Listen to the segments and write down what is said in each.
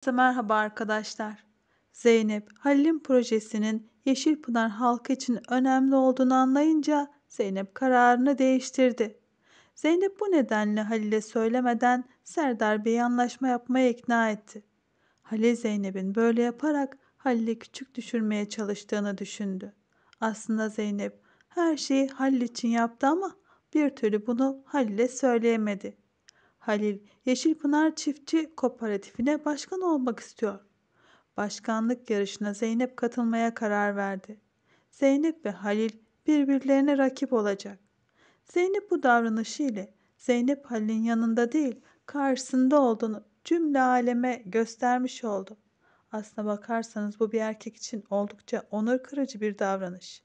Herkese merhaba arkadaşlar. Zeynep, Halil'in projesinin Yeşilpınar halkı için önemli olduğunu anlayınca Zeynep kararını değiştirdi. Zeynep bu nedenle Halil'e söylemeden Serdar bey anlaşma yapmaya ikna etti. Halil Zeynep'in böyle yaparak Halil'i küçük düşürmeye çalıştığını düşündü. Aslında Zeynep her şeyi Halil için yaptı ama bir türlü bunu Halil'e söyleyemedi. Halil Yeşilpınar Çiftçi Kooperatifine başkan olmak istiyor. Başkanlık yarışına Zeynep katılmaya karar verdi. Zeynep ve Halil birbirlerine rakip olacak. Zeynep bu davranışı ile Zeynep Halil'in yanında değil karşısında olduğunu cümle aleme göstermiş oldu. Aslına bakarsanız bu bir erkek için oldukça onur kırıcı bir davranış.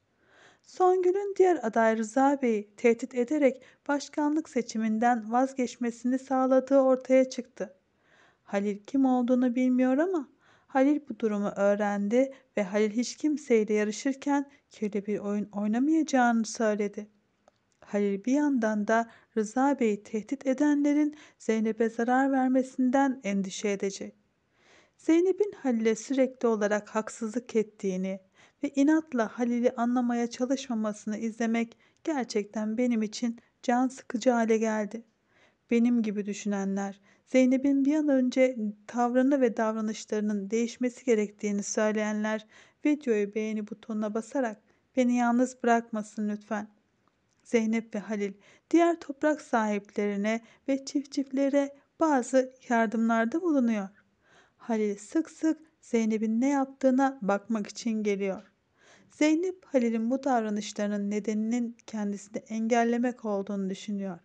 Songül'ün diğer aday Rıza Bey'i tehdit ederek başkanlık seçiminden vazgeçmesini sağladığı ortaya çıktı. Halil kim olduğunu bilmiyor ama Halil bu durumu öğrendi ve Halil hiç kimseyle yarışırken kirli bir oyun oynamayacağını söyledi. Halil bir yandan da Rıza Bey'i tehdit edenlerin Zeynep'e zarar vermesinden endişe edecek. Zeynep'in Halil'e sürekli olarak haksızlık ettiğini, ve inatla Halil'i anlamaya çalışmamasını izlemek gerçekten benim için can sıkıcı hale geldi. Benim gibi düşünenler Zeynep'in bir an önce tavrını ve davranışlarının değişmesi gerektiğini söyleyenler videoyu beğeni butonuna basarak beni yalnız bırakmasın lütfen. Zeynep ve Halil diğer toprak sahiplerine ve çiftçilere bazı yardımlarda bulunuyor. Halil sık sık Zeynep'in ne yaptığına bakmak için geliyor. Zeynep Halil'in bu davranışlarının nedeninin kendisini engellemek olduğunu düşünüyor.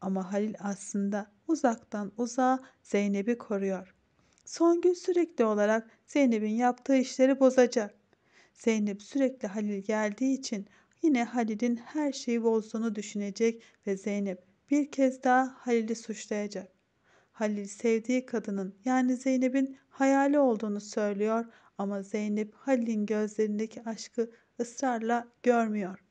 Ama Halil aslında uzaktan uzağa Zeynep'i koruyor. Songül sürekli olarak Zeynep'in yaptığı işleri bozacak. Zeynep sürekli Halil geldiği için yine Halil'in her şeyi bozduğunu düşünecek ve Zeynep bir kez daha Halil'i suçlayacak. Halil sevdiği kadının yani Zeynep'in hayali olduğunu söylüyor ama Zeynep Halil'in gözlerindeki aşkı ısrarla görmüyor.